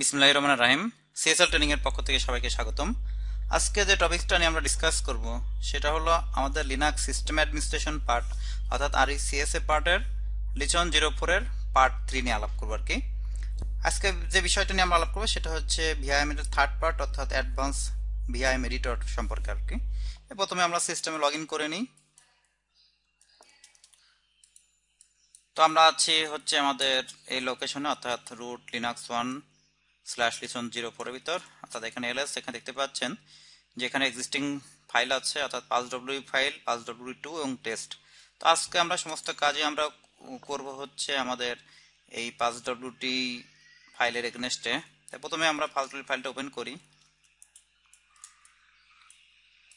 বিসমুল্লাহ রহমান রাহিম CSL training এর পক্ষ থেকে সবাইকে স্বাগতম আজকে যে টপিকটা নিয়ে আমরা ডিসকাস করব সেটা হলো আমাদের লিনাক্স সিস্টেম অ্যাডমিনিস্ট্রেশন পার্ট অর্থাৎ আর এই সিএসএ পার্টের লিচন জিরো ফোরের পার্ট থ্রি নিয়ে আলাপ করবো আর কি আজকে যে বিষয়টা নিয়ে আমরা আলাপ করবো সেটা হচ্ছে ভিআইএম এর থার্ড পার্ট অর্থাৎ অ্যাডভান্স ভিআইএম এডিটর সম্পর্কে আর কি প্রথমে আমরা সিস্টেমে লগ করে নিই তো আমরা আছি হচ্ছে আমাদের এই লোকেশনে অর্থাৎ root Linux one slash lesson zero ফোরের ভিতর অর্থাৎ এখানে এলএস এখানে দেখতে পাচ্ছেন যেখানে এক্সিস্টিং ফাইল আছে অর্থাৎ পাঁচ ডব্লিউ ফাইল পাঁচ ডব্লিউ টু এবং টেস্ট তো আজকে আমরা সমস্ত কাজে আমরা করব হচ্ছে আমাদের এই পাঁচ ডব্লিউটি ফাইলের এগনেস্টে তাই প্রথমে আমরা পাঁচ ডব্লিউ ফাইলটা ওপেন করি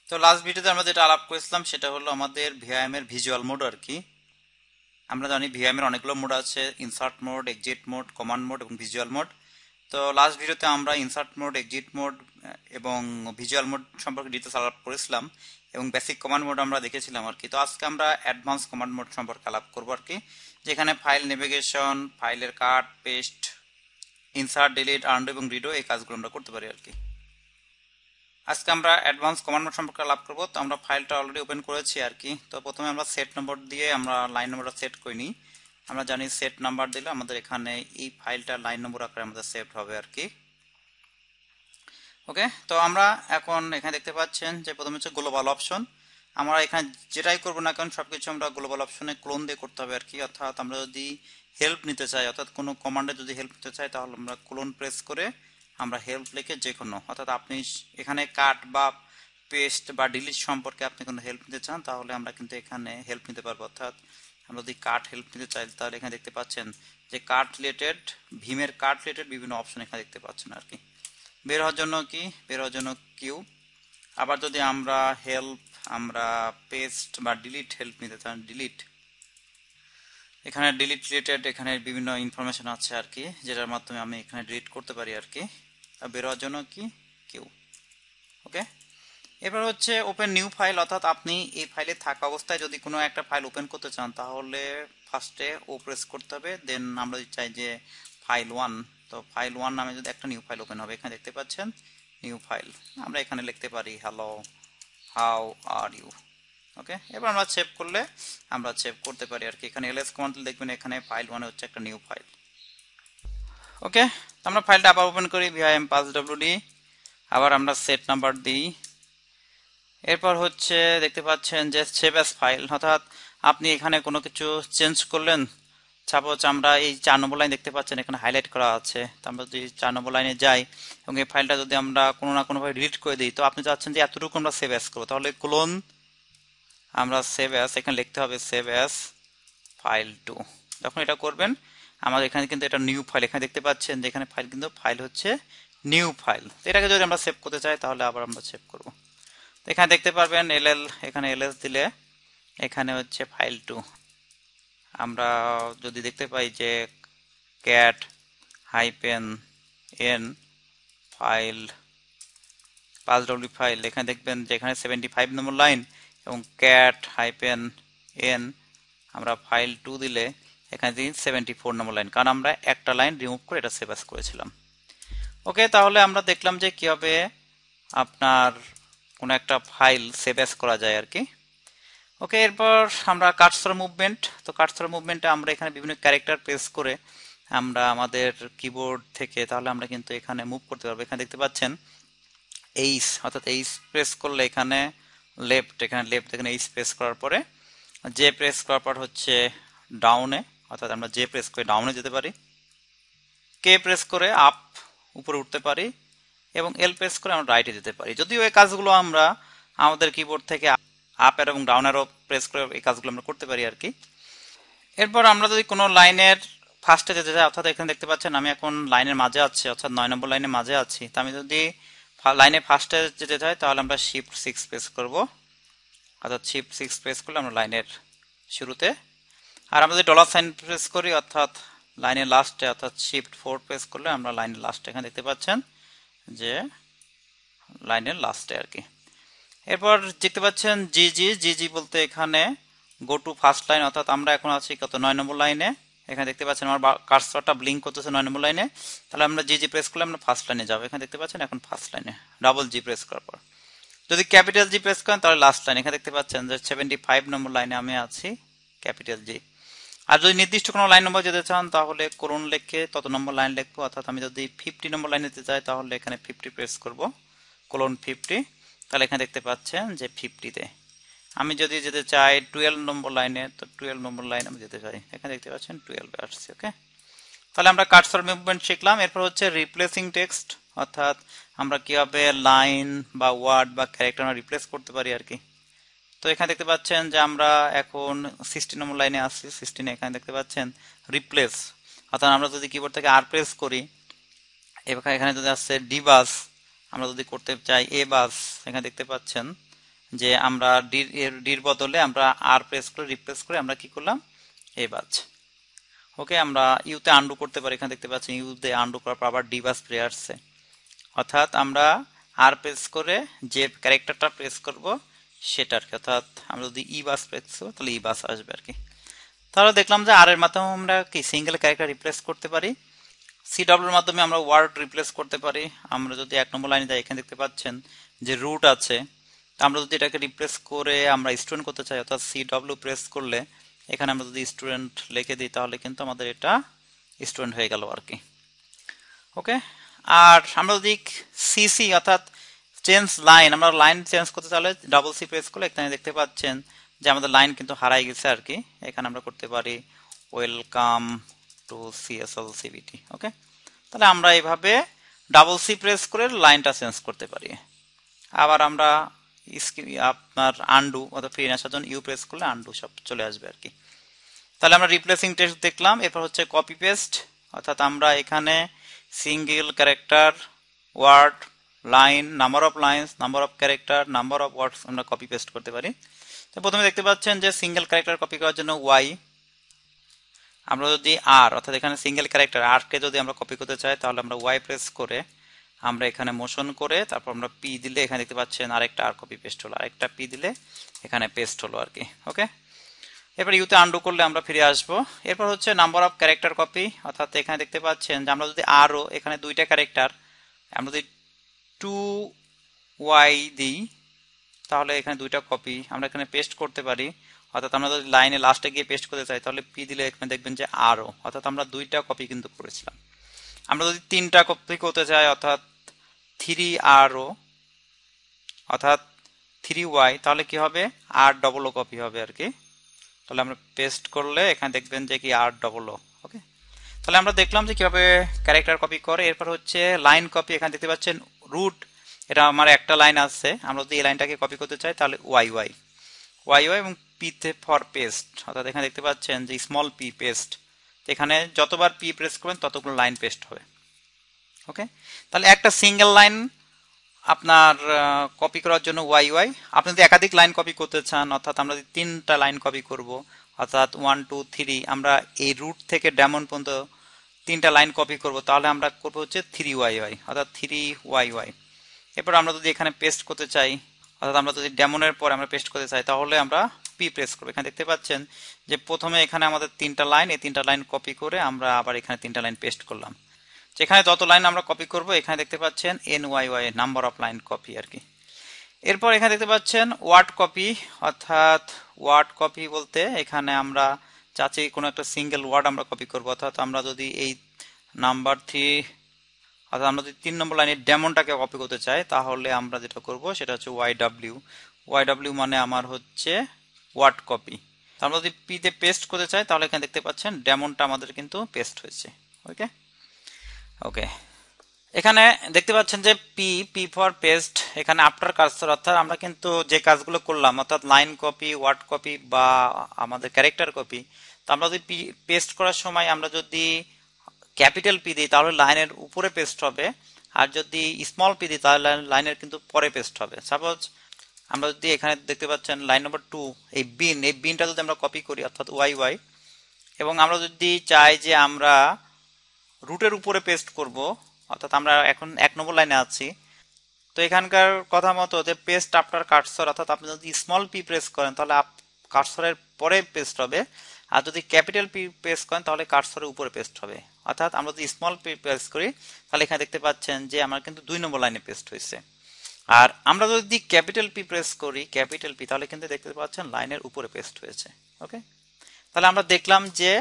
তো লাস্ট ভিডিওতে আমরা যেটা আলাপ করেছিলাম সেটা হলো আমাদের ভিআইএম এর ভিজুয়াল মোড আর কি আমরা জানি ভিআইএম এর অনেকগুলো মোড আছে insert mode exit mode command mode এবং ভিজুয়াল মোড তো লাস্ট ভিডিওতে আমরা ইনসার্ট মোড এক্সিট মোড এবং ভিজুয়াল মোড সম্পর্কে ডিটেলস আলাপ করেছিলাম এবং বেসিক কমান্ড মোড আমরা দেখেছিলাম আর কি তো আজকে আমরা অ্যাডভান্স কমান্ড মোড সম্পর্কে আলাপ করবো আর কি যেখানে ফাইল নেভিগেশন ফাইলের cut paste insert delete undo এবং রিডো এই কাজগুলো আমরা করতে পারি আর কি আজকে আমরা অ্যাডভান্স কমান্ড মোড সম্পর্কে লাভ করবো তো আমরা ফাইলটা অলরেডি ওপেন করেছি আর কি তো প্রথমে আমরা সেট নম্বর দিয়ে আমরা লাইন নম্বরটা সেট করে নিই আমরা জানি সেট নাম্বার দিলে আমাদের এখানে এই ফাইলটা লাইন নম্বর আকারে আমাদের সেভ হবে আর কি ওকে তো আমরা এখন এখানে দেখতে পাচ্ছেন যে প্রথমে হচ্ছে গ্লোবাল অপশন আমরা এখানে যেটাই করবো না কারণ সব কিছু আমরা গ্লোবাল অপশনে ক্লোন দিয়ে করতে হবে আর কি অর্থাৎ আমরা যদি হেল্প নিতে চাই অর্থাৎ কোনো কমান্ডে যদি হেল্প নিতে চাই তাহলে আমরা ক্লোন প্রেস করে আমরা হেল্প লিখে যে কোনো অর্থাৎ আপনি এখানে কাট বা পেস্ট বা ডিলিট সম্পর্কে আপনি কোনো হেল্প নিতে চান তাহলে আমরা কিন্তু এখানে হেল্প নিতে পারবো অর্থাৎ আমরা যদি কার্ট হেল্প নিতে চাই তাহলে এখানে দেখতে পাচ্ছেন যে কার্ট রিলেটেড ভিমের কার্ট রিলেটেড বিভিন্ন অপশন এখানে দেখতে পাচ্ছেন আর কি বের হওয়ার জন্য কি বের হওয়ার জন্য কিউ আবার যদি আমরা হেল্প আমরা পেস্ট বা ডিলিট হেল্প নিতে চান ডিলিট এখানে ডিলিট রিলেটেড এখানে বিভিন্ন ইনফরমেশন আছে আর কি যেটার মাধ্যমে আমি এখানে ডিলিট করতে পারি আর কি বের হওয়ার জন্য কি কিউ ওকে এবার হচ্ছে ওপেন নিউ ফাইল অর্থাৎ আপনি এই ফাইলে থাকা অবস্থায় যদি কোনো একটা ফাইল ওপেন করতে চান তাহলে ফার্স্টে ও প্রেস করতে হবে দেন আমরা চাই যে ফাইল ওয়ান তো ফাইল ওয়ান নামে যদি একটা নিউ ফাইল ওপেন হবে এখানে দেখতে পাচ্ছেন নিউ ফাইল আমরা এখানে লিখতে পারি hello how are you okay এবার আমরা সেভ করলে আমরা সেভ করতে পারি আর কি এখানে এলএস কমান্ড দেখবেন এখানে ফাইল ওয়ানে হচ্ছে একটা নিউ ফাইল ওকে তো আমরা ফাইলটা আবার ওপেন করি ভিআইএম পাঁচ ডব্লিউডি আবার আমরা সেট নাম্বার দিই এরপর হচ্ছে দেখতে পাচ্ছেন যে সেভ অ্যাস ফাইল অর্থাৎ আপনি এখানে কোনো কিছু চেঞ্জ করলেন সাপোজ আমরা এই চার নম্বর লাইন দেখতে পাচ্ছেন এখানে হাইলাইট করা আছে তো আমরা যদি চার নম্বর লাইনে যাই এবং এই ফাইলটা যদি আমরা কোনো না কোনোভাবে ডিলিট করে দিই তো আপনি চাচ্ছেন যে এতটুকু আমরা সেভ অ্যাস করবো তাহলে ক্লোন আমরা সেভ অ্যাস এখানে লিখতে হবে সেভ অ্যাস ফাইল টু যখন এটা করবেন আমাদের এখানে কিন্তু এটা নিউ ফাইল এখানে দেখতে পাচ্ছেন যে এখানে ফাইল কিন্তু ফাইল হচ্ছে নিউ ফাইল এটাকে যদি আমরা সেভ করতে চাই তাহলে আবার আমরা সেভ করবো এখানে দেখতে পারবেন এলএল এখানে এলএস দিলে এখানে হচ্ছে ফাইল টু আমরা যদি দেখতে পাই যে ক্যাট হাইপেন এন ফাইল পাঁচ ডব্লিউ ফাইল এখানে দেখবেন যে এখানে সেভেন্টি ফাইভ নম্বর লাইন এবং ক্যাট হাইপেন এন আমরা ফাইল টু দিলে এখানে দিন সেভেন্টি ফোর নম্বর লাইন কারণ আমরা একটা লাইন রিমুভ করে এটা সেভাস করেছিলাম ওকে তাহলে আমরা দেখলাম যে কীভাবে আপনার কোনো একটা ফাইল সেভ অ্যাস করা যায় আর কি ওকে এরপর আমরা কাটসর মুভমেন্ট তো কাটসর মুভমেন্টে আমরা এখানে বিভিন্ন ক্যারেক্টার প্রেস করে আমরা আমাদের কিবোর্ড থেকে তাহলে আমরা কিন্তু এখানে মুভ করতে পারবো এখানে দেখতে পাচ্ছেন এইস অর্থাৎ এইস প্রেস করলে এখানে লেফট এখানে লেফট এখানে এইস প্রেস করার পরে জে প্রেস করার পর হচ্ছে ডাউনে অর্থাৎ আমরা জে প্রেস করে ডাউনে যেতে পারি কে প্রেস করে আপ উপরে উঠতে পারি এবং এল প্রেস করে আমরা রাইটে যেতে পারি যদিও এই কাজগুলো আমরা আমাদের কিবোর্ড থেকে আপ এবং ডাউন এরও প্রেস করে এই কাজগুলো আমরা করতে পারি আর কি এরপর আমরা যদি কোনো লাইনের ফার্স্টে যেতে চাই অর্থাৎ এখানে দেখতে পাচ্ছেন আমি এখন লাইনের মাঝে আছি অর্থাৎ নয় নম্বর লাইনের মাঝে আছি তা আমি যদি লাইনে ফার্স্টে যেতে চাই তাহলে আমরা শিফট সিক্স প্রেস করব অর্থাৎ শিফট সিক্স প্রেস করলে আমরা লাইনের শুরুতে আর আমরা যদি ডলার সাইন প্রেস করি অর্থাৎ লাইনের লাস্টে অর্থাৎ শিফট ফোর প্রেস করলে আমরা লাইনের লাস্টে এখানে দেখতে পাচ্ছেন যে লাইনের লাস্টে আর কি এরপর দেখতে পাচ্ছেন জি জি জি জি বলতে এখানে গো টু ফার্স্ট লাইন অর্থাৎ আমরা এখন আছি কত নয় নম্বর লাইনে এখানে দেখতে পাচ্ছেন আমার কার্সারটা ব্লিঙ্ক করতেছে নয় নম্বর লাইনে তাহলে আমরা জি জি প্রেস করলে আমরা ফার্স্ট লাইনে যাবো এখানে দেখতে পাচ্ছেন এখন ফার্স্ট লাইনে ডাবল জি প্রেস করার পর যদি ক্যাপিটাল জি প্রেস করেন তাহলে লাস্ট লাইন এখানে দেখতে পাচ্ছেন যে সেভেন্টি ফাইভ নম্বর লাইনে আমি আছি ক্যাপিটাল জি আর যদি নির্দিষ্ট কোনো লাইন নম্বর যেতে চান তাহলে করুন লেখে তত নম্বর লাইন লিখবো অর্থাৎ আমি যদি ফিফটি নম্বর লাইন নিতে চাই তাহলে এখানে ফিফটি প্রেস করব কোলন ফিফটি তাহলে এখানে দেখতে পাচ্ছেন যে ফিফটিতে আমি যদি যেতে চাই টুয়েলভ নম্বর লাইনে তো টুয়েলভ নম্বর লাইন আমি যেতে চাই এখানে দেখতে পাচ্ছেন টুয়েলভে আসছি ওকে তাহলে আমরা কাটসর মুভমেন্ট শিখলাম এরপর হচ্ছে রিপ্লেসিং টেক্সট অর্থাৎ আমরা কীভাবে লাইন বা ওয়ার্ড বা ক্যারেক্টার রিপ্লেস করতে পারি আর কি তো এখানে দেখতে পাচ্ছেন যে আমরা এখন সিক্সটি নম্বর লাইনে আসছি সিক্সটিনে এখানে দেখতে পাচ্ছেন রিপ্লেস অর্থাৎ আমরা যদি কিবোর্ড থেকে আর প্রেস করি এবার এখানে যদি আসছে ডি বাস আমরা যদি করতে চাই এ বাস এখানে দেখতে পাচ্ছেন যে আমরা ডির ডির বদলে আমরা আর প্রেস করে রিপ্লেস করে আমরা কি করলাম এ বাস ওকে আমরা ইউতে আন্ডু করতে পারি এখানে দেখতে পাচ্ছেন ইউতে আন্ডু করার পর আবার ডি বাস প্রেয়ার্সে অর্থাৎ আমরা আর প্রেস করে যে ক্যারেক্টারটা প্রেস করব সেটা কি অর্থাৎ আমরা যদি ই বাস করি তাহলে ই বাস আসবে আর কি তাহলে দেখলাম যে আর এর মাধ্যমে আমরা কি সিঙ্গেল ক্যারেক্টার রিপ্লেস করতে পারি সি ডাব্লুর মাধ্যমে আমরা ওয়ার্ড রিপ্লেস করতে পারি আমরা যদি এক নম্বর লাইনে যাই এখানে দেখতে পাচ্ছেন যে রুট আছে আমরা যদি এটাকে রিপ্লেস করে আমরা স্টুডেন্ট করতে চাই অর্থাৎ সি ডাব্লু প্রেস করলে এখানে আমরা যদি স্টুডেন্ট লিখে দিই তাহলে কিন্তু আমাদের এটা স্টুডেন্ট হয়ে গেল আর কি ওকে আর আমরা যদি সিসি অর্থাৎ চেঞ্জ লাইন আমরা লাইন চেঞ্জ করতে চাইলে ডাবল সি প্রেস করলে এখানে দেখতে পাচ্ছেন যে আমাদের লাইন কিন্তু হারাই গেছে আর কি এখানে আমরা করতে পারি welcome to CSL CBT okay তাহলে আমরা এইভাবে ডাবল সি প্রেস করে লাইনটা চেঞ্জ করতে পারি আবার আমরা আপনার আন্ডু অর্থাৎ ফিরে আসার জন্য ইউ প্রেস করলে আন্ডু সব চলে আসবে আর কি তাহলে আমরা রিপ্লেসিং টেস্ট দেখলাম এরপর হচ্ছে কপি পেস্ট অর্থাৎ আমরা এখানে single character word line number of lines number of character number of words আমরা কপি পেস্ট করতে পারি তো প্রথমে দেখতে পাচ্ছেন যে সিঙ্গেল ক্যারেক্টার কপি করার জন্য ওয়াই আমরা যদি আর অর্থাৎ এখানে সিঙ্গেল ক্যারেক্টার আরকে যদি আমরা কপি করতে চাই তাহলে আমরা ওয়াই প্রেস করে আমরা এখানে মোশন করে তারপর আমরা পি দিলে এখানে দেখতে পাচ্ছেন আরেকটা আর কপি পেস্ট হলো আরেকটা পি দিলে এখানে পেস্ট হলো আর কি ওকে এরপর ইউতে আন্ডু করলে আমরা ফিরে আসবো এরপর হচ্ছে নাম্বার অফ ক্যারেক্টার কপি অর্থাৎ এখানে দেখতে পাচ্ছেন যে আমরা যদি আরও এখানে দুইটা ক্যারেক্টার আমরা যদি টু ওয়াই দিই তাহলে এখানে দুইটা কপি আমরা এখানে পেস্ট করতে পারি অর্থাৎ আমরা যদি লাইনে লাস্টে গিয়ে পেস্ট করতে চাই তাহলে পি দিলে এখানে দেখবেন যে আরও অর্থাৎ আমরা দুইটা কপি কিন্তু করেছিলাম আমরা যদি তিনটা কপি করতে চাই অর্থাৎ থ্রি আরও অর্থাৎ থ্রি ওয়াই তাহলে কি হবে আর ডবল ও কপি হবে আর কি তাহলে আমরা পেস্ট করলে এখানে দেখবেন যে কি আর ডবল ওকে তাহলে আমরা দেখলাম যে কীভাবে ক্যারেক্টার কপি করে এরপর হচ্ছে লাইন কপি এখানে দেখতে পাচ্ছেন রুট এটা আমার একটা লাইন আছে আমরা যদি এই লাইনটাকে কপি করতে চাই তাহলে ওয়াই ওয়াই ওয়াই ওয়াই এবং পিতে ফর পেস্ট অর্থাৎ এখানে দেখতে পাচ্ছেন যে স্মল পি পেস্ট এখানে যতবার পি প্রেস করবেন ততগুলো লাইন পেস্ট হবে ওকে তাহলে একটা সিঙ্গেল লাইন আপনার কপি করার জন্য ওয়াই ওয়াই আপনি যদি একাধিক লাইন কপি করতে চান অর্থাৎ আমরা যদি তিনটা লাইন কপি করব অর্থাৎ ওয়ান টু থ্রি আমরা এই রুট থেকে ডেমন পর্যন্ত তিনটা লাইন কপি করব তাহলে আমরা করব হচ্ছে থ্রি ওয়াই ওয়াই অর্থাৎ থ্রি ওয়াই ওয়াই এরপর আমরা যদি এখানে পেস্ট করতে চাই অর্থাৎ আমরা যদি ডেমনের পরে আমরা পেস্ট করতে চাই তাহলে আমরা পি প্রেস করবো এখানে দেখতে পাচ্ছেন যে প্রথমে এখানে আমাদের তিনটা লাইন এই তিনটা লাইন কপি করে আমরা আবার এখানে তিনটা লাইন পেস্ট করলাম যেখানে যত লাইন আমরা কপি করব এখানে দেখতে পাচ্ছেন N Y Y number of line copy আর কি এরপর এখানে দেখতে পাচ্ছেন ওয়ার্ড কপি অর্থাৎ ওয়ার্ড কপি বলতে এখানে আমরা চাচ্ছি কোনো একটা সিঙ্গেল ওয়ার্ড আমরা কপি করবো অর্থাৎ আমরা যদি এই নাম্বার থ্রি অর্থাৎ আমরা যদি তিন নম্বর লাইনের ডেমনটাকে কপি করতে চাই তাহলে আমরা যেটা করব সেটা হচ্ছে ওয়াই ডাব্লিউ ওয়াই ডাব্লিউ মানে আমার হচ্ছে ওয়ার্ড কপি আমরা যদি পিতে পেস্ট করতে চাই তাহলে এখানে দেখতে পাচ্ছেন ডেমনটা আমাদের কিন্তু পেস্ট হয়েছে ওকে ওকে এখানে দেখতে পাচ্ছেন যে পি পি ফর পেস্ট এখানে আফটার কাজ অর্থাৎ আমরা কিন্তু যে কাজগুলো করলাম অর্থাৎ লাইন কপি ওয়ার্ড কপি বা আমাদের ক্যারেক্টার কপি তো আমরা যদি পেস্ট করার সময় আমরা যদি ক্যাপিটাল পি দিই তাহলে লাইনের উপরে পেস্ট হবে আর যদি স্মল পি দিই তাহলে লাইনের কিন্তু পরে পেস্ট হবে সাপোজ আমরা যদি এখানে দেখতে পাচ্ছেন লাইন নম্বর টু এই বিন এই বিনটা যদি আমরা কপি করি অর্থাৎ ওয়াই ওয়াই এবং আমরা যদি চাই যে আমরা রুটের উপরে পেস্ট করব অর্থাৎ আমরা এখন এক নম্বর লাইনে আছি তো এখানকার কথা মতো যে পেস্ট আফটার কাটসর অর্থাৎ আপনি যদি স্মল পি প্রেস করেন তাহলে কাটসরের পরে পেস্ট হবে আর যদি ক্যাপিটাল পি প্রেস করেন তাহলে কার্সরে উপরে পেস্ট হবে অর্থাৎ আমরা যদি স্মল পি প্রেস করি তাহলে এখানে দেখতে পাচ্ছেন যে আমার কিন্তু দুই নম্বর লাইনে পেস্ট হয়েছে আর আমরা যদি ক্যাপিটাল পি প্রেস করি ক্যাপিটাল পি তাহলে কিন্তু দেখতে পাচ্ছেন লাইনের উপরে পেস্ট হয়েছে ওকে তাহলে আমরা দেখলাম যে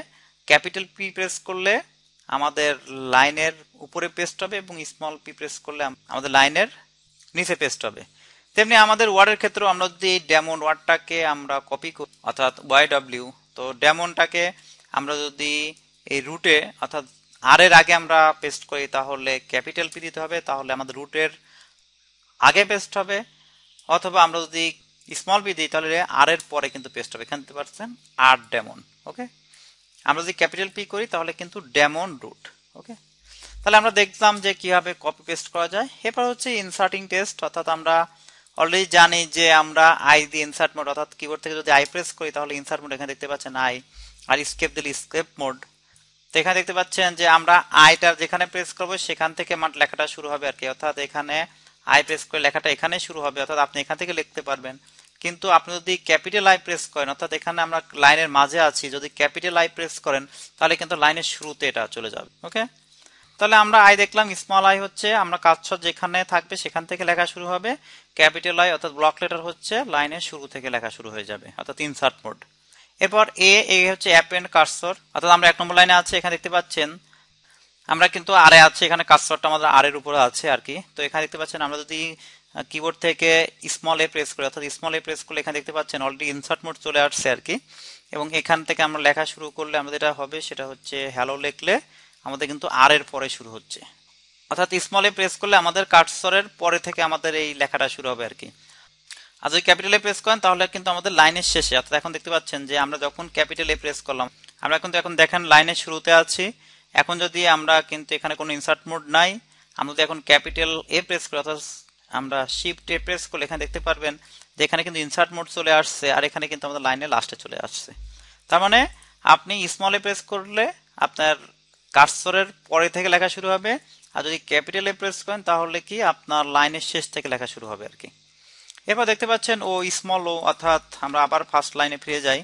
ক্যাপিটাল পি প্রেস করলে আমাদের লাইনের উপরে পেস্ট হবে এবং স্মল পি প্রেস করলে আমাদের লাইনের নিচে পেস্ট হবে তেমনি আমাদের ওয়ার্ডের ক্ষেত্রেও আমরা যদি ডেমন ওয়ার্ডটাকে আমরা কপি করি অর্থাৎ ওয়াই ডাব্লিউ তো ডেমনটাকে আমরা যদি এই রুটে অর্থাৎ আর এর আগে আমরা পেস্ট করি তাহলে ক্যাপিটাল পি দিতে হবে তাহলে আমাদের রুটের আগে পেস্ট হবে অথবা আমরা যদি স্মল পি দিই তাহলে আর এর পরে কিন্তু পেস্ট হবে এখানে দিতে পারছেন আর ডেমন ওকে আমরা যদি ক্যাপিটাল পি করি তাহলে কিন্তু ডেমন রুট ওকে তাহলে আমরা দেখলাম যে কিভাবে কপি পেস্ট করা যায় এরপর হচ্ছে ইনসার্টিং টেস্ট অর্থাৎ আমরা অলরেডি জানি যে আমরা আই দি ইনসার্ট মোড অর্থাৎ কিবোর্ড থেকে যদি আই প্রেস করি তাহলে ইনসার্ট মোড এখানে দেখতে পাচ্ছেন আই আর স্কেপ দিলে স্কেপ মোড তো এখানে দেখতে পাচ্ছেন যে আমরা আইটার যেখানে প্রেস করব সেখান থেকে আমার লেখাটা শুরু হবে আর কি অর্থাৎ এখানে আই প্রেস করে লেখাটা এখানে শুরু হবে অর্থাৎ আপনি এখান থেকে লিখতে পারবেন কিন্তু আপনি যদি ক্যাপিটাল আই প্রেস করেন অর্থাৎ এখানে আমরা লাইনের মাঝে আছি যদি ক্যাপিটাল আই প্রেস করেন তাহলে কিন্তু লাইনের শুরুতে এটা চলে যাবে ওকে তাহলে আমরা আই দেখলাম স্মল আই হচ্ছে আমরা কাজছর যেখানে থাকবে সেখান থেকে লেখা শুরু হবে ক্যাপিটাল আই অর্থাৎ ব্লক লেটার হচ্ছে লাইনের শুরু থেকে লেখা শুরু হয়ে যাবে অর্থাৎ ইনসার্ট মোড এরপর এ এ হচ্ছে অ্যাপেন্ড কার্সর অর্থাৎ আমরা এক নম্বর লাইনে আছে এখানে দেখতে পাচ্ছেন আমরা কিন্তু আরে আছে এখানে কার্সরটা আমাদের আরের উপরে আছে আর কি তো এখানে দেখতে পাচ্ছেন আমরা যদি কিবোর্ড থেকে স্মল এ প্রেস করি অর্থাৎ স্মল এ প্রেস করলে এখানে দেখতে পাচ্ছেন অলরেডি ইনসার্ট মোড চলে আসছে আর কি এবং এখান থেকে আমরা লেখা শুরু করলে আমাদের এটা হবে সেটা হচ্ছে হ্যালো লিখলে আমাদের কিন্তু আর এর পরে শুরু হচ্ছে অর্থাৎ স্মলে প্রেস করলে আমাদের কাটসরের পরে থেকে আমাদের এই লেখাটা শুরু হবে আর কি আর যদি ক্যাপিটালে প্রেস করেন তাহলে কিন্তু আমাদের লাইনের শেষে অর্থাৎ এখন দেখতে পাচ্ছেন যে আমরা যখন ক্যাপিটালে প্রেস করলাম আমরা কিন্তু এখন দেখেন লাইনের শুরুতে আছি এখন যদি আমরা কিন্তু এখানে কোনো ইনসার্ট মোড নাই আমরা যদি এখন ক্যাপিটাল এ প্রেস করি অর্থাৎ আমরা শিফট এ প্রেস করলে এখানে দেখতে পারবেন যে এখানে কিন্তু ইনসার্ট মোড চলে আসছে আর এখানে কিন্তু আমাদের লাইনের লাস্টে চলে আসছে তার মানে আপনি স্মলে প্রেস করলে আপনার কার্সরের পরে থেকে লেখা শুরু হবে আর যদি ক্যাপিটাল এ প্রেস করেন তাহলে কি আপনার লাইনের শেষ থেকে লেখা শুরু হবে আর কি এরপর দেখতে পাচ্ছেন ও স্মল ও অর্থাৎ আমরা আবার ফার্স্ট লাইনে ফিরে যাই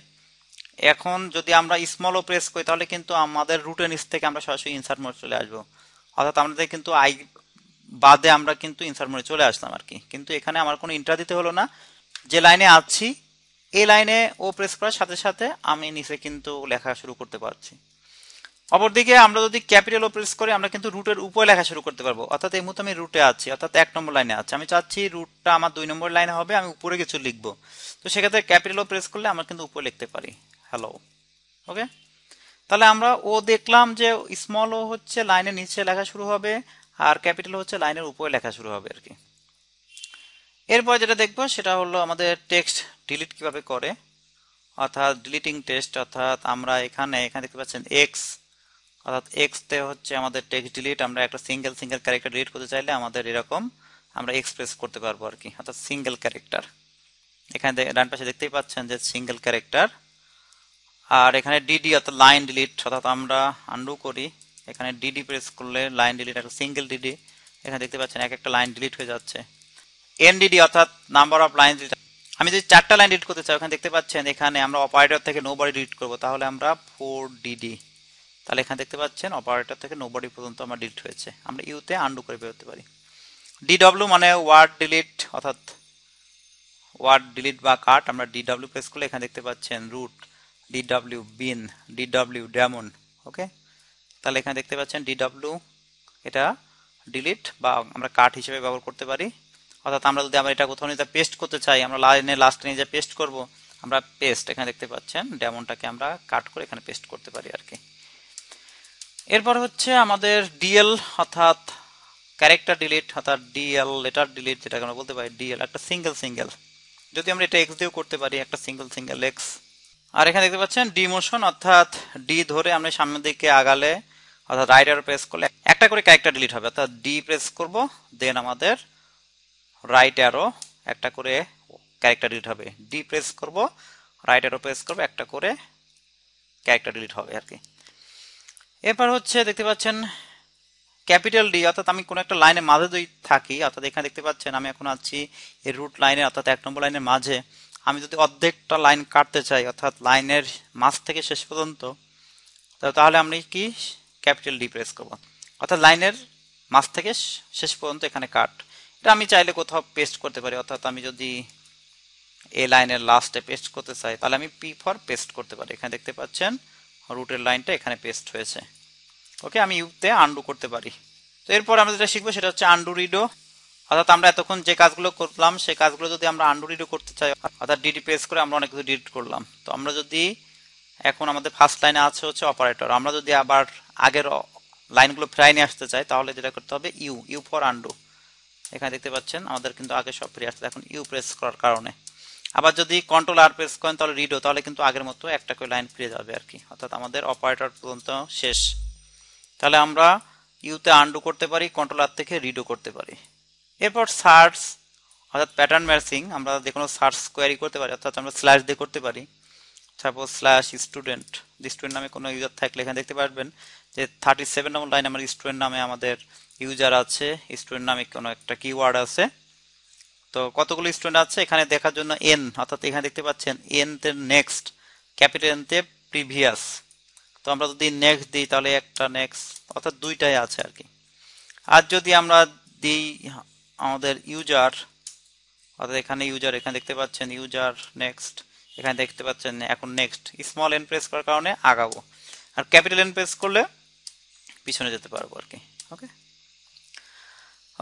এখন যদি আমরা স্মল ও প্রেস করি তাহলে কিন্তু আমাদের রুটের নিচ থেকে আমরা সরাসরি ইনসার্ট মোড়ে চলে আসবো অর্থাৎ আমাদের কিন্তু আই বাদে আমরা কিন্তু ইনসার্ট মোড়ে চলে আসলাম আর কি কিন্তু এখানে আমার কোনো ইন্টার দিতে হলো না যে লাইনে আছি এই লাইনে ও প্রেস করার সাথে সাথে আমি নিচে কিন্তু লেখা শুরু করতে পারছি অপরদিকে আমরা যদি ক্যাপিটাল ও প্রেস করি আমরা কিন্তু রুটের উপরে লেখা শুরু করতে পারবো অর্থাৎ এই মুহূর্তে আমি রুটে আছি অর্থাৎ এক নম্বর লাইনে আছি আমি চাচ্ছি রুটটা আমার দুই নম্বর লাইনে হবে আমি উপরে কিছু লিখবো তো সেক্ষেত্রে ক্যাপিটাল ও প্রেস করলে আমরা কিন্তু উপরে লিখতে পারি হ্যালো ওকে তাহলে আমরা ও দেখলাম যে স্মল ও হচ্ছে লাইনের নিচে লেখা শুরু হবে আর ক্যাপিটাল হচ্ছে লাইনের উপরে লেখা শুরু হবে আর কি এরপর যেটা দেখবো সেটা হলো আমাদের টেক্সট ডিলিট কিভাবে করে অর্থাৎ ডিলিটিং টেক্সট অর্থাৎ আমরা এখানে এখানে দেখতে পাচ্ছেন এক্স অর্থাৎ এক্স তে হচ্ছে আমাদের টেক্সট ডিলিট আমরা একটা সিঙ্গেল সিঙ্গেল ক্যারেক্টার ডিলিট করতে চাইলে আমাদের এরকম আমরা এক্সপ্রেস করতে পারবো আর কি অর্থাৎ সিঙ্গেল ক্যারেক্টার এখানে ডান পাশে দেখতেই পাচ্ছেন যে সিঙ্গেল ক্যারেক্টার আর এখানে ডিডি অর্থাৎ লাইন ডিলিট অর্থাৎ আমরা আন্ডু করি এখানে ডিডি প্রেস করলে লাইন ডিলিট একটা সিঙ্গেল ডিডি এখানে দেখতে পাচ্ছেন এক একটা লাইন ডিলিট হয়ে যাচ্ছে এনডিডি অর্থাৎ নাম্বার অফ লাইন ডিলিট আমি যদি চারটা লাইন ডিলিট করতে চাই ওখানে দেখতে পাচ্ছেন এখানে আমরা অপারেটর থেকে নো বডি ডিলিট করবো তাহলে আমরা ফোর ডিডি তাহলে এখানে দেখতে পাচ্ছেন অপারেটর থেকে বডি পর্যন্ত আমার ডিলিট হয়েছে আমরা ইউতে আন্ডু করে বেরোতে পারি ডিডব্লিউ মানে ওয়ার্ড ডিলিট অর্থাৎ ওয়ার্ড ডিলিট বা কাট আমরা ডিডব্লিউ প্রেস করলে এখানে দেখতে পাচ্ছেন root DW bin DW daemon okay তাহলে এখানে দেখতে পাচ্ছেন ডিডব্লিউ এটা ডিলিট বা আমরা কাট হিসেবে ব্যবহার করতে পারি অর্থাৎ আমরা যদি আমরা এটা কোথাও নিয়ে পেস্ট করতে চাই আমরা লাইনে লাস্টে নিয়ে যা পেস্ট করব আমরা পেস্ট এখানে দেখতে পাচ্ছেন ড্যামনটাকে আমরা কাট করে এখানে পেস্ট করতে পারি আর কি এরপর হচ্ছে আমাদের ডিএল অর্থাৎ ক্যারেক্টার ডিলিট অর্থাৎ ডিএল লেটার ডিলিট যেটাকে আমরা বলতে পারি ডিএল একটা সিঙ্গেল সিঙ্গেল যদি আমরা এটা এক্স দিয়েও করতে পারি একটা সিঙ্গেল সিঙ্গেল এক্স আর এখানে দেখতে পাচ্ছেন ডিমোশন অর্থাৎ ডি ধরে আমরা সামনের দিকে আগালে অর্থাৎ রাইট প্রেস করলে একটা করে ক্যারেক্টার ডিলিট হবে অর্থাৎ ডি প্রেস করব দেন আমাদের রাইট অ্যারো একটা করে ক্যারেক্টার ডিলিট হবে ডি প্রেস করব রাইট অ্যারো প্রেস করব একটা করে ক্যারেক্টার ডিলিট হবে আর কি এরপর হচ্ছে দেখতে পাচ্ছেন ক্যাপিটাল ডি অর্থাৎ আমি কোনো একটা লাইনের মাঝে যদি থাকি অর্থাৎ এখানে দেখতে পাচ্ছেন আমি এখন আছি এই রুট লাইনের অর্থাৎ এক নম্বর লাইনের মাঝে আমি যদি অর্ধেকটা লাইন কাটতে চাই অর্থাৎ লাইনের মাঝ থেকে শেষ পর্যন্ত তাহলে আমি কি ক্যাপিটাল ডি প্রেস করব অর্থাৎ লাইনের মাছ থেকে শেষ পর্যন্ত এখানে কাট এটা আমি চাইলে কোথাও পেস্ট করতে পারি অর্থাৎ আমি যদি এ লাইনের লাস্টে পেস্ট করতে চাই তাহলে আমি পি ফর পেস্ট করতে পারি এখানে দেখতে পাচ্ছেন রুটের লাইনটা এখানে পেস্ট হয়েছে ওকে আমি ইউতে আন্ডু করতে পারি তো এরপর আমরা যেটা শিখবো সেটা হচ্ছে আন্ডু রিডো অর্থাৎ আমরা এতক্ষণ যে কাজগুলো করলাম সেই কাজগুলো যদি আমরা আন্ডু রিডো করতে চাই অর্থাৎ ডিডি প্রেস করে আমরা অনেক কিছু ডিলিট করলাম তো আমরা যদি এখন আমাদের ফার্স্ট লাইনে আছে হচ্ছে অপারেটর আমরা যদি আবার আগের লাইনগুলো ফ্রাই নিয়ে আসতে চাই তাহলে যেটা করতে হবে ইউ ইউ ফর আন্ডু এখানে দেখতে পাচ্ছেন আমাদের কিন্তু আগে সব ফ্রি আসছে এখন ইউ প্রেস করার কারণে আবার যদি কন্ট্রোল আর প্রেস করেন তাহলে রিডো তাহলে কিন্তু আগের মতো একটা করে লাইন ফিরে যাবে আর কি অর্থাৎ আমাদের অপারেটর পর্যন্ত শেষ তাহলে আমরা ইউতে আন্ডু করতে পারি কন্ট্রোল আর থেকে রিডু করতে পারি এরপর সার্চ অর্থাৎ প্যাটার্ন ম্যাচিং আমরা যে কোনো সার্চ কোয়ারি করতে পারি অর্থাৎ আমরা স্ল্যাশ দিয়ে করতে পারি সাপোজ স্ল্যাশ স্টুডেন্ট স্টুডেন্ট নামে কোনো ইউজার থাকলে এখানে দেখতে পারবেন যে থার্টি সেভেন নম্বর লাইন আমার স্টুডেন্ট নামে আমাদের ইউজার আছে স্টুডেন্ট নামে কোনো একটা কিওয়ার্ড আছে তো কতগুলো স্টুডেন্ট আছে এখানে দেখার জন্য এন অর্থাৎ এখানে দেখতে পাচ্ছেন এন তে নেক্সট ক্যাপিটাল এনতে প্রিভিয়াস তো আমরা যদি নেক্সট দিই তাহলে একটা নেক্সট অর্থাৎ দুইটাই আছে আর কি আর যদি আমরা দিই আমাদের ইউজার অর্থাৎ এখানে ইউজার এখানে দেখতে পাচ্ছেন ইউজার নেক্সট এখানে দেখতে পাচ্ছেন এখন নেক্সট স্মল এন প্রেস করার কারণে আগাবো আর ক্যাপিটাল এন প্রেস করলে পিছনে যেতে পারবো আর কি ওকে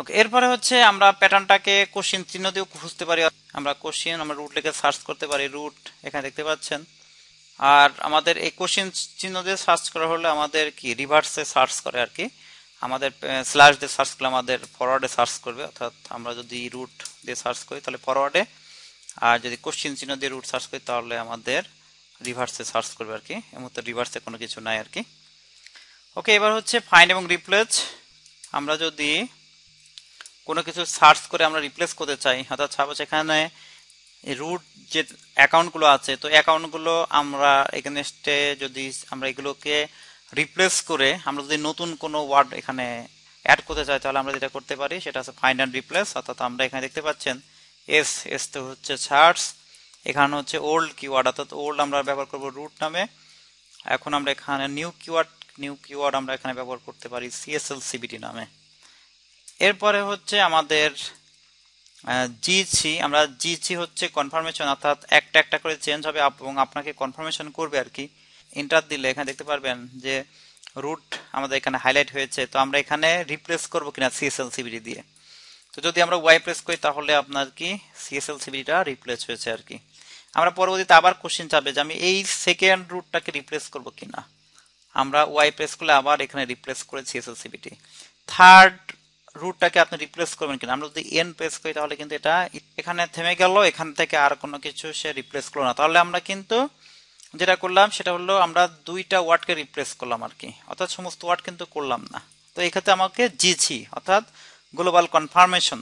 ওকে এরপরে হচ্ছে আমরা প্যাটার্নটাকে কোশ্চিন চিহ্ন দিয়েও খুঁজতে পারি আমরা কোশ্চিন আমরা রুট লিখে সার্চ করতে পারি রুট এখানে দেখতে পাচ্ছেন আর আমাদের এই কোশ্চেন চিহ্ন দিয়ে সার্চ করা হলে আমাদের কি রিভার্সে সার্চ করে আর কি আমাদের স্ল্যাশ দিয়ে সার্চ করলে আমাদের ফরওয়ার্ডে সার্চ করবে অর্থাৎ আমরা যদি রুট দিয়ে সার্চ করি তাহলে ফরওয়ার্ডে আর যদি কোশ্চেন চিহ্ন দিয়ে রুট সার্চ করি তাহলে আমাদের রিভার্সে সার্চ করবে আর কি এমন রিভার্সে কোনো কিছু নাই আর কি ওকে এবার হচ্ছে ফাইন এবং রিপ্লেস আমরা যদি কোনো কিছু সার্চ করে আমরা রিপ্লেস করতে চাই অর্থাৎ সাপোজ এখানে রুট যে অ্যাকাউন্টগুলো আছে তো অ্যাকাউন্টগুলো আমরা এগেনস্টে যদি আমরা এগুলোকে রিপ্লেস করে আমরা যদি নতুন কোনো ওয়ার্ড এখানে অ্যাড করতে চাই তাহলে আমরা যেটা করতে পারি সেটা হচ্ছে ফাইন্ড অ্যান্ড রিপ্লেস অর্থাৎ আমরা এখানে দেখতে পাচ্ছেন এস এস তো হচ্ছে সার্চ এখানে হচ্ছে ওল্ড কিওয়ার্ড অর্থাৎ ওল্ড আমরা ব্যবহার করব রুট নামে এখন আমরা এখানে নিউ কিওয়ার্ড নিউ কিওয়ার্ড আমরা এখানে ব্যবহার করতে পারি সিএসএল সিবিটি নামে এরপরে হচ্ছে আমাদের জিছি আমরা জিছি হচ্ছে কনফার্মেশন অর্থাৎ একটা একটা করে চেঞ্জ হবে এবং আপনাকে কনফার্মেশন করবে আর কি ইন্টার দিলে এখানে দেখতে পারবেন যে রুট আমাদের এখানে হাইলাইট হয়েছে তো আমরা এখানে রিপ্লেস করব কিনা সিএসএল সিবিডি দিয়ে তো যদি আমরা ওয়াই প্রেস করি তাহলে আপনার কি সিএসএল সিবিডিটা রিপ্লেস হয়েছে আর কি আমরা পরবর্তীতে আবার কোশ্চেন চাবে যে আমি এই সেকেন্ড রুটটাকে রিপ্লেস করব কিনা আমরা ওয়াই প্রেস করলে আবার এখানে রিপ্লেস করে সিএসএল থার্ড রুটটাকে আপনি রিপ্লেস করবেন কিনা আমরা যদি এন প্রেস করি তাহলে কিন্তু এটা এখানে থেমে গেল এখান থেকে আর কোনো কিছু সে রিপ্লেস করলো না তাহলে আমরা কিন্তু যেটা করলাম সেটা হলো আমরা দুইটা ওয়ার্ডকে রিপ্লেস করলাম আর কি অর্থাৎ সমস্ত ওয়ার্ড কিন্তু করলাম না তো এক্ষেত্রে আমাকে জিছি অর্থাৎ গ্লোবাল কনফার্মেশন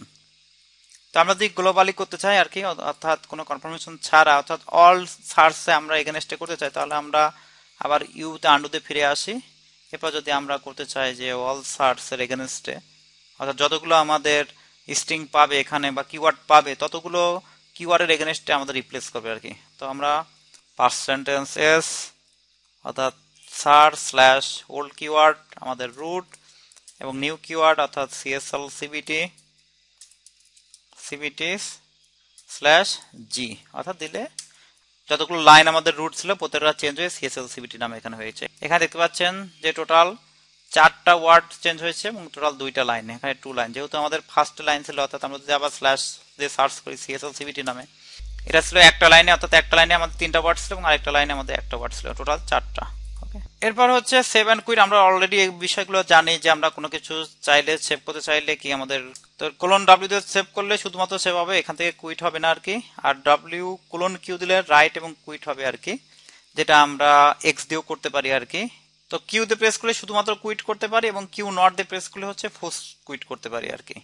তো আমরা যদি গ্লোবালি করতে চাই আর কি অর্থাৎ কোনো কনফার্মেশন ছাড়া অর্থাৎ অল সার্চে আমরা এগেনেস্টে করতে চাই তাহলে আমরা আবার ইউতে আন্ডুতে ফিরে আসি এরপর যদি আমরা করতে চাই যে অল সার্চের এগেনস্টে অর্থাৎ যতগুলো আমাদের স্ট্রিং পাবে এখানে বা কিওয়ার্ড পাবে ততগুলো কিওয়ার্ডের এগেনস্টে আমাদের রিপ্লেস করবে আর কি তো আমরা পার্সেন্টেন্স এস অর্থাৎ সার স্ল্যাশ ওল্ড কিওয়ার্ড আমাদের রুট এবং নিউ কিওয়ার্ড অর্থাৎ CSL CBT CBTs slash G অর্থাৎ দিলে যতগুলো লাইন আমাদের রুট ছিল প্রত্যেকটা চেঞ্জ হয়ে সিএসএল সিবিটি নামে এখানে হয়েছে এখানে দেখতে পাচ্ছেন যে টোটাল চারটা ওয়ার্ড চেঞ্জ হয়েছে এবং টোটাল দুইটা লাইন এখানে টু লাইন যেহেতু আমাদের ফার্স্ট লাইন ছিল অর্থাৎ আমরা যদি আবার স্ল্যাশ দিয়ে সার্চ করি সিএসএল সিবিটি নামে এটা ছিল একটা লাইনে অর্থাৎ একটা লাইনে আমাদের তিনটা ওয়ার্ড ছিল এবং আরেকটা লাইনে আমাদের একটা ওয়ার্ড ছিল টোটাল চারটা এরপর হচ্ছে সেভ অ্যান্ড কুইট আমরা অলরেডি এই বিষয়গুলো জানি যে আমরা কোনো কিছু চাইলে সেভ করতে চাইলে কি আমাদের তো কোলন ডাব্লিউ দিয়ে সেভ করলে শুধুমাত্র সেভ হবে এখান থেকে কুইট হবে না আর কি আর ডাব্লিউ কোলন কিউ দিলে রাইট এবং কুইট হবে আর কি যেটা আমরা এক্স দিয়েও করতে পারি আর কি তো কিউতে প্রেস করলে শুধুমাত্র কুইট করতে পারি এবং কিউ নট দিয়ে প্রেস করলে হচ্ছে ফোর্স কুইট করতে পারি আর কি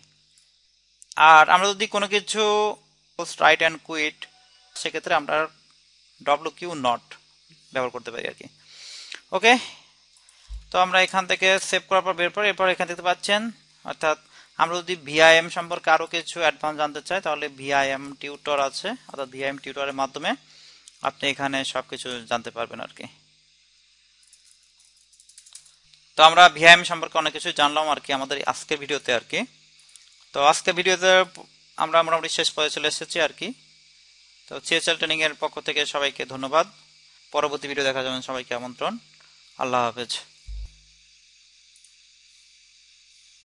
আর আমরা যদি কোনো কিছু ফোর্স রাইট অ্যান্ড কুইট সেক্ষেত্রে আমরা ডব্লু কিউ নট ব্যবহার করতে পারি আর কি ওকে তো আমরা এখান থেকে সেভ করার পর বের পর এরপর এখান থেকে পাচ্ছেন অর্থাৎ আমরা যদি ভিআইএম সম্পর্কে আরও কিছু অ্যাডভান্স জানতে চাই তাহলে ভিআইএম টিউটর আছে অর্থাৎ ভিআইএম টিউটরের মাধ্যমে আপনি এখানে সব কিছু জানতে পারবেন আর কি তো আমরা ভিআইএম সম্পর্কে অনেক কিছু জানলাম আর কি আমাদের আজকের ভিডিওতে আর কি তো আজকে ভিডিওতে আমরা মোটামুটি শেষ পর্যায়ে চলে এসেছি আর কি তো সিএচএল ট্রেনিংয়ের পক্ষ থেকে সবাইকে ধন্যবাদ পরবর্তী ভিডিও দেখা যাবেন সবাইকে আমন্ত্রণ আল্লাহ হাফেজ